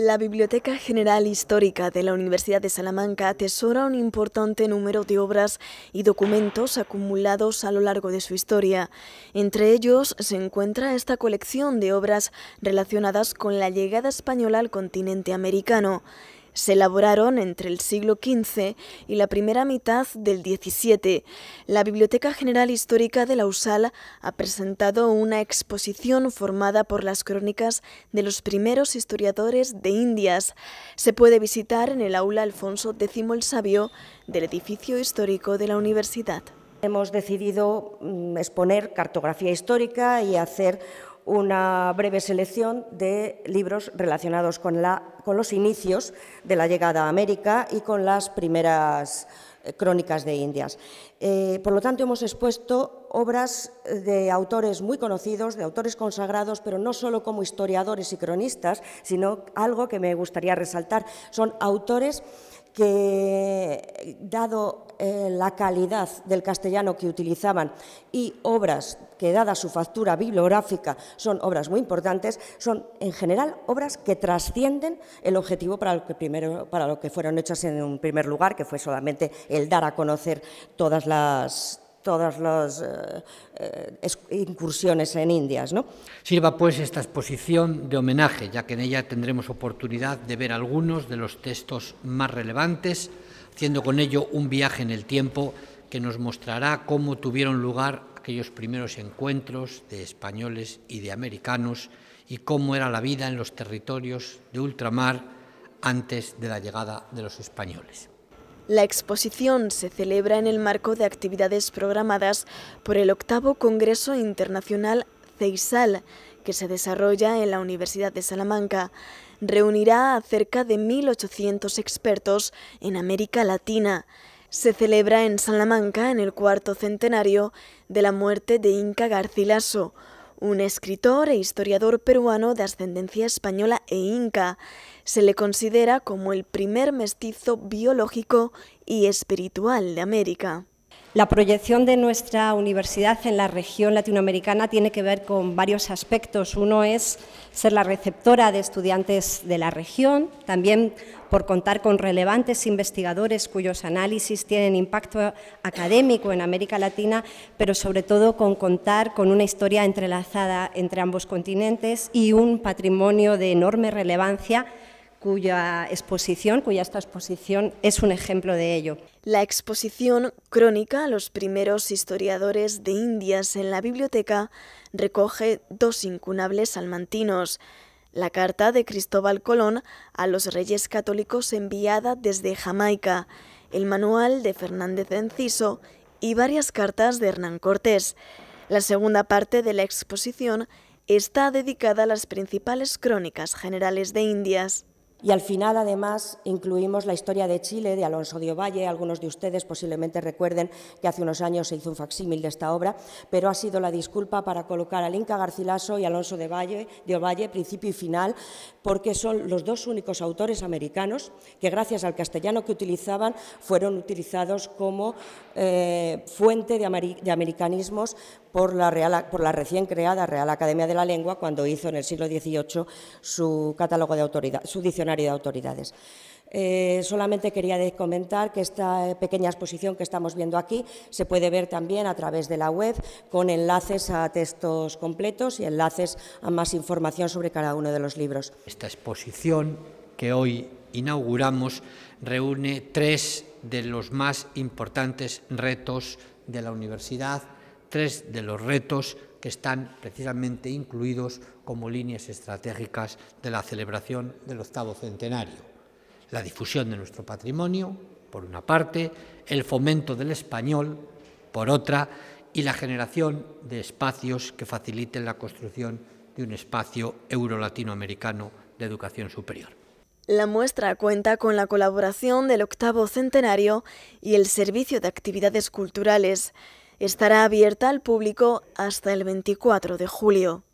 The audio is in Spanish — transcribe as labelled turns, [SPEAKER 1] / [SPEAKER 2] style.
[SPEAKER 1] La Biblioteca General Histórica de la Universidad de Salamanca atesora un importante número de obras y documentos acumulados a lo largo de su historia. Entre ellos se encuentra esta colección de obras relacionadas con la llegada española al continente americano. Se elaboraron entre el siglo XV y la primera mitad del XVII. La Biblioteca General Histórica de Lausal ha presentado una exposición formada por las crónicas de los primeros historiadores de Indias. Se puede visitar en el aula Alfonso X el Sabio del edificio histórico de la universidad. Hemos decidido
[SPEAKER 2] mm, exponer cartografía histórica y hacer una breve selección de libros relacionados con, la, con los inicios de la llegada a América y con las primeras eh, crónicas de Indias. Eh, por lo tanto, hemos expuesto obras de autores muy conocidos, de autores consagrados, pero no solo como historiadores y cronistas, sino algo que me gustaría resaltar. Son autores que dado eh, la calidad del castellano que utilizaban y obras que, dada su factura bibliográfica, son obras muy importantes, son en general obras que trascienden el objetivo para lo que, primero, para lo que fueron hechas en un primer lugar, que fue solamente el dar a conocer todas las todas las eh, eh,
[SPEAKER 3] incursiones en Indias. ¿no? Sirva pues esta exposición de homenaje, ya que en ella tendremos oportunidad de ver algunos de los textos más relevantes haciendo con ello un viaje en el tiempo que nos mostrará cómo tuvieron lugar aquellos primeros encuentros de españoles y de americanos y cómo era la vida en los territorios de ultramar antes de la llegada de los españoles.
[SPEAKER 1] La exposición se celebra en el marco de actividades programadas por el octavo Congreso Internacional CEISAL, que se desarrolla en la Universidad de Salamanca reunirá a cerca de 1.800 expertos en América Latina. Se celebra en Salamanca en el cuarto centenario de la muerte de Inca Garcilaso, un escritor e historiador peruano de ascendencia española e inca. Se le considera como el primer mestizo biológico y espiritual de América. La proyección de nuestra universidad en la región latinoamericana
[SPEAKER 2] tiene que ver con varios aspectos. Uno es ser la receptora de estudiantes de la región, también por contar con relevantes investigadores cuyos análisis tienen impacto académico en América Latina, pero sobre todo con contar con una historia entrelazada entre ambos continentes y un patrimonio de enorme relevancia
[SPEAKER 1] cuya exposición, cuya esta exposición es un ejemplo de ello. La exposición Crónica a los primeros historiadores de Indias en la biblioteca recoge dos incunables salmantinos. La carta de Cristóbal Colón a los reyes católicos enviada desde Jamaica, el manual de Fernández Enciso y varias cartas de Hernán Cortés. La segunda parte de la exposición está dedicada a las principales crónicas generales de Indias. Y al final, además, incluimos la historia de Chile de Alonso de Ovalle. Algunos de
[SPEAKER 2] ustedes posiblemente recuerden que hace unos años se hizo un facsímil de esta obra, pero ha sido la disculpa para colocar al Inca Garcilaso y Alonso de, Valle, de Ovalle, principio y final, porque son los dos únicos autores americanos que, gracias al castellano que utilizaban, fueron utilizados como eh, fuente de, americanismos por la, Real, por la, recién creada Real Academia de la Lengua cuando hizo en el siglo XVIII su catálogo de autoridad, su diccionario de autoridades. Eh, solamente quería comentar que esta eh, pequeña exposición que estamos viendo aquí se puede ver también a través de la web con enlaces a textos completos y enlaces a más información sobre cada uno de los libros.
[SPEAKER 3] Esta exposición que hoy inauguramos reúne tres de los más importantes retos de la universidad tres de los retos que están precisamente incluidos como líneas estratégicas de la celebración del octavo centenario. La difusión de nuestro patrimonio, por una parte, el fomento del español, por otra, y la generación de espacios que faciliten la construcción de un espacio euro-latinoamericano de educación superior.
[SPEAKER 1] La muestra cuenta con la colaboración del octavo centenario y el Servicio de Actividades Culturales, estará abierta al público hasta el 24 de julio.